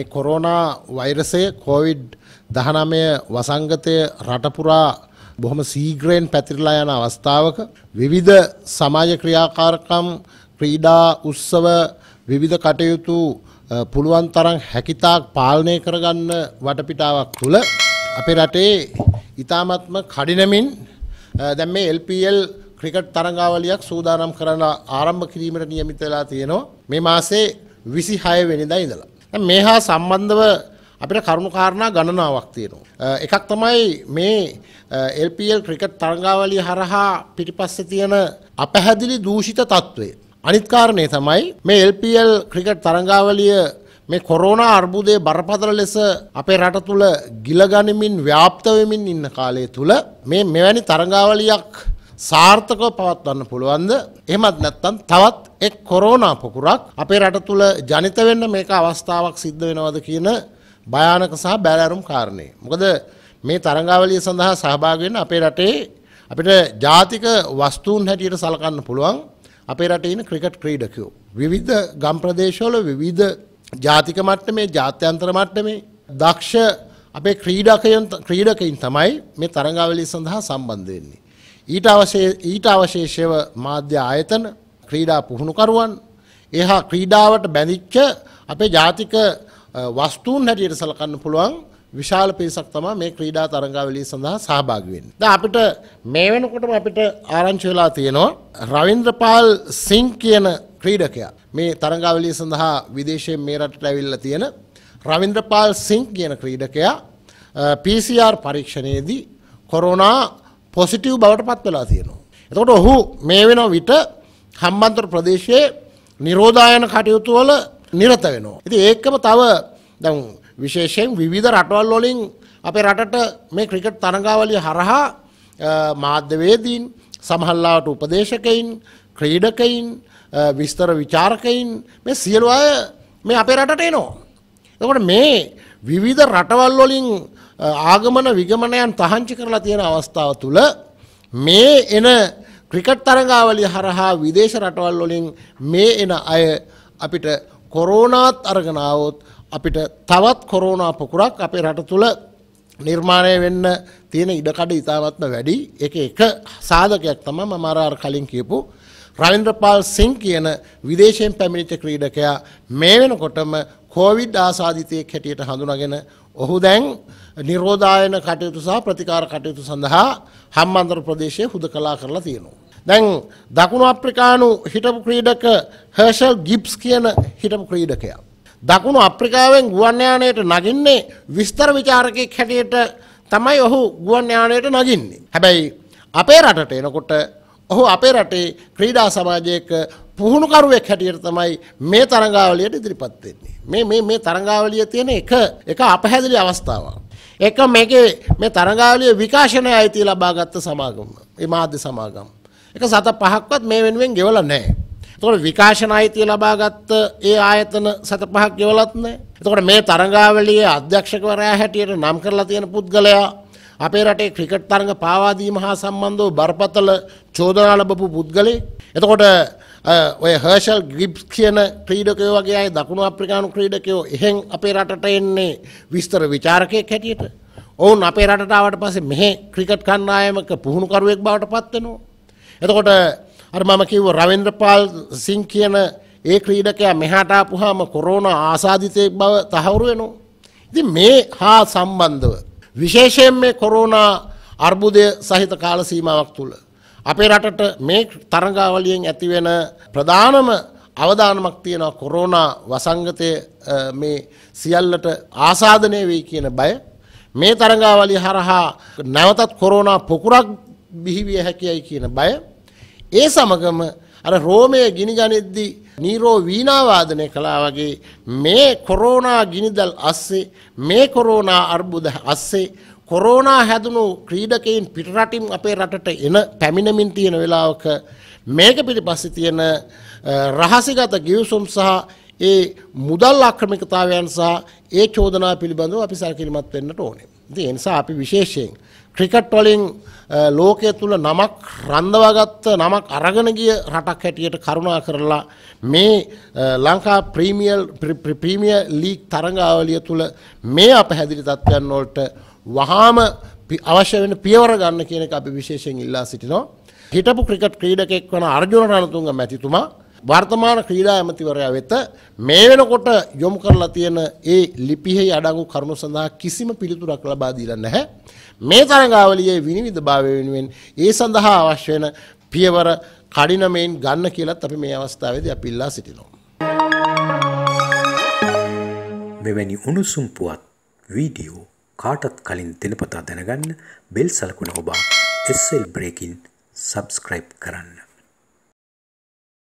මේ කොරෝනා වෛරසය කෝවිඩ් දහනමය වසංගතය රටපුරා බොහොම සීග්‍රයෙන් පැතිරලා යන අවස්ථාවක විවිධ සමාජ ක්‍රියාකාරකම් ක්‍රීඩා උත්සව විවිධ කටයුතු පුළුවන් තරම් හැකිතාක් පාලනය කරගන්න වටපිටාවක් තුළ අපේ රටේ ඉතාමත්ම කඩිනමින් දැන් මේ LPL ක්‍රිකට් තරඟාවලියක් සූදානම් කරන ආරම්භ කිරීමට නියමිත වෙලා තියෙනවා මේ මාසේ 26 වෙනිදා ඉඳලා දැන් මේ හා සම්බන්ධව අපිට කරුණු කාරණා ගණනාවක් තියෙනවා. එකක් තමයි මේ LPL ක්‍රිකට් තරගාවලිය හරහා පිටිපස්සේ තියෙන අපැහැදිලි දූෂිත తත්වය. අනිත් කාරණේ තමයි මේ LPL ක්‍රිකට් තරගාවලිය මේ කොරෝනා අර්බුදයේ බරපතල ලෙස අපේ රට තුල ගිලගනිමින් ව්‍යාප්ත වෙමින් ඉන්න කාලය තුල මේ මෙවැනි තරගාවලියක් සාර්ථකව පවත්වන්න පුළුවන්ද එමත් නැත්තම් තවත් එක් කොරෝනා පොකුරක් අපේ රට තුළ ජනිත වෙන්න මේක අවස්ථාවක් සිද්ධ වෙනවද කියන භයානක සහ බැලෑරුම් කාරණය. මොකද මේ තරංගාවලිය සඳහා සහභාගවෙන්න අපේ රටේ අපිට ජාතික වස්තුූන් හැටියට සලකන්න පුළුවන් අපේ රටේ ඉන්න ක්‍රිකට් ක්‍රීඩකයෝ. විවිධ ගම් ප්‍රදේශවල විවිධ ජාතික මට්ටමේ ජාත්‍යන්තර මට්ටමේ දක්ෂ අපේ ක්‍රීඩකයන් ක්‍රීඩකයින් තමයි මේ තරඟාවලිය සඳහා සම්බන්ධ වෙන්නේ. ඊට ඊට අවශේෂව මාධ්‍ය ආයතන ක්‍රීඩා පුහුණුකරුවන් එහා ක්‍රීඩාවට බැඳිච්ච අපේ ජාතික වස්තුූන් හැටියට සලකන්න පුළුවන් විශාල පිරිසක් තමා මේ ක්‍රීඩා තරංගාවලී සඳහා සහභාගිවෙන්. ද අපිට මේ වෙනකොටම අපිට ආරංචවෙලා තියෙනවා රවින්ද්‍රපාල් සිං කියන ක්‍රීඩකයා මේ තරංගාවලී සඳහා විදේශයෙන් මේ රටට ඇවිල්ල තියෙන රවින්ද්‍රපාල් සිං කියන ක්‍රීඩකයා PCR පරීක්ෂණයේදී කොරෝනා පොසිටිව් බවට පත් වෙලා තියෙනවා. එතකොට ඔහු මේ වෙන විට හම්බන්තොට ප්‍රදේශයේ නිරෝධායන කටයුතු වල නිරත වෙනවා. ඉතින් ඒකම තව දැන් විශේෂයෙන් විවිධ රටවල් වලින් අපේ රටට මේ ක්‍රිකට් තරඟාවලිය හරහා මාධ්‍යවේදීන් සමහල්ලාට උපදේශකයින් ක්‍රීඩකයින් විස්තර විචාරකයින් මේ සියලු අය මේ අපේ රටට එනවා. එතකොට මේ විවිධ රටවල් වලින් ආගමන විගමනයන් තහංචි කරලා තියෙන අවස්ථාව තුළ මේ එන ක්‍රිකට් තරගාවලිය හරහා විදේශ රටවල් වලින් මේ එන අය අපිට කොරෝනාත් අරගෙන આવොත් අපිට තවත් කොරෝනා පොකුරක් අපේ රට තුළ නිර්මාණය වෙන්න තියෙන ඉඩකඩ ඉතාමත්ම වැඩි. ඒක එක සාධකයක් තමයි මම අර කලින් කියපු රවින්ද්‍රපාල් සිං කියන විදේශයෙන් පැමිණිච්ච ක්‍රීඩකයා මේ වෙනකොටම කෝවිඩ් ආසාධිතයෙක් හැටියට හඳුනගෙන ඔහු දැන් නිරෝධායන කටයුතු සහ ප්‍රතිකාර කටයුතු සඳහා හම්බන්තොට ප්‍රදේශයේ හුදකලා කරලා තියෙනවා. දැන් දකුණු අප්‍රිකානු හිටපු ක්‍රීඩක හර්ෂල් ගිබ්ස් කියන හිටපු ක්‍රීඩකයා. දකුණු අප්‍රිකාවෙන් ගුවන් යානයට නගින්නේ විස්තර ਵਿਚාරකෙක් හැටියට තමයි ඔහු ගුවන් යානයට නගින්නේ. හැබැයි අපේ රටට එනකොට ඔහු අපේ රටේ ක්‍රීඩා සමාජයක පුහුණුකරුවෙක් හැටියට තමයි මේ තරඟාවලියට ඉදිරිපත් වෙන්නේ. මේ මේ මේ තරඟාවලිය තියෙන එක එක අපහැදිලි අවස්ථාවක්. එක මේකේ මේ තරඟාවලිය විකාශනය අයිතිය ලබාගත්ත සමාගම. මේ මාධ්‍ය සමාගම්. එක සත පහක්වත් මේ වෙනුවෙන් ගෙවලා නැහැ. එතකොට විකාශන අයිතිය ලබාගත්ත ඒ ආයතන සත පහක් ගෙවලත් නැහැ. එතකොට මේ තරඟාවලියේ අධ්‍යක්ෂකවරයා හැටියට නම් කරලා තියෙන පුද්ගලයා අපේ රටේ ක්‍රිකට් තරඟ පාවා දීම හා සම්බන්ධව බරපතල චෝදනා ලැබපු පුද්ගලෙක්. එතකොට ඔය හර්ෂල් ගිබ්ස් කියන ක්‍රීඩකයෝ වගේ අය දකුණු අප්‍රිකානු ක්‍රීඩකයෝ එහෙන් අපේ රටට එන්නේ විස්තර ਵਿਚාරකයෙක් හැටියට. ඔවුන් අපේ රටට ආවට පස්සේ මෙහි ක්‍රිකට් කණ්ඩායමක පුහුණුකරුවෙක් බවට පත් වෙනවා. එතකොට අර මම කිව්ව රවෙන්ද්‍රපාල් සිං කියන ඒ ක්‍රීඩකයා මෙහාට ආපුවාම කොරෝනා ආසාදිතයෙක් බව තහවුරු වෙනවා. ඉතින් මේ හා සම්බන්ධව විශේෂයෙන් මේ කොරෝනා අර්බුදය සහිත කාල සීමාවක් තුළ අපේ රටට මේ තරගාවලියෙන් ඇතිවෙන ප්‍රධානම අවධානමක් තියෙනවා කොරෝනා වසංගතය මේ සියල්ලට ආසාධනය වෙයි කියන බය. මේ තරගාවලිය හරහා නැවතත් කොරෝනා පොකුරක් බිහිවිය හැකියයි කියන බය. ඒ සමගම අර රෝමය ගිනිගනිද්දි නීරෝ වීනාවාදනය කළා වගේ මේ කොරෝනා ගිනිදල් අස්සේ මේ කොරෝනා අර්බුද අස්සේ කොරෝනා හැදුණු ක්‍රීඩකයින් පිටරටින් අපේ රටට එන පැමිණමින් තියෙන වෙලාවක මේක පිටිපස්සේ තියෙන රහසිගත ගිවිසුම් සහ ඒ මුදල් අක්‍රමිකතාවයන් සහ ඒ චෝදනා පිළිබඳව අපි සැලකිලිමත් වෙන්නට ඕනේ. ඉතින් ඒ නිසා අපි විශේෂයෙන් ක්‍රිකට් වලින් ලෝකය තුල නමක් රඳවාගත්ත නමක් අරගෙන ගිය රටක් හැටියට කරුණා කරලා මේ ලංකා ප්‍රීමියර් ප්‍රීමියර් ලීග් තරඟාවලිය තුල මේ අපහැදිලි තත්ත්වයන් වලට වහාම අවශ්‍ය වෙන පියවර ගන්න කියන එක අපි විශේෂයෙන් ඉල්ලා සිටිනවා. හිටපු ක්‍රිකට් ක්‍රීඩකෙක් වන අර්ජුන රණතුංග මැතිතුමා වර්තමාන ක්‍රීඩා ඇමතිවරයා වෙත මේ වෙනකොට යොමු කරලා තියෙන ඒ ලිපියෙහි අඩංගු කරුණු සඳහා කිසිම පිළිතුරක් ලබා දීලා නැහැ. මේ තරඟාවලියේ විනිවිදභාවය වෙනුවෙන් ඒ සඳහා අවශ්‍ය වෙන පියවර කඩිනමෙන් ගන්න කියලත් අපි මේ අවස්ථාවේදී අපි ඉල්ලා සිටිනවා. මෙවැනි උණුසුම් පුවත් වීඩියෝ කාටත් කලින් දෙනපතා දැනගන්න බෙල් සලකුණ ඔබා SL බ්‍රේකින් සබස්ක්‍රයිබ් කරන්න.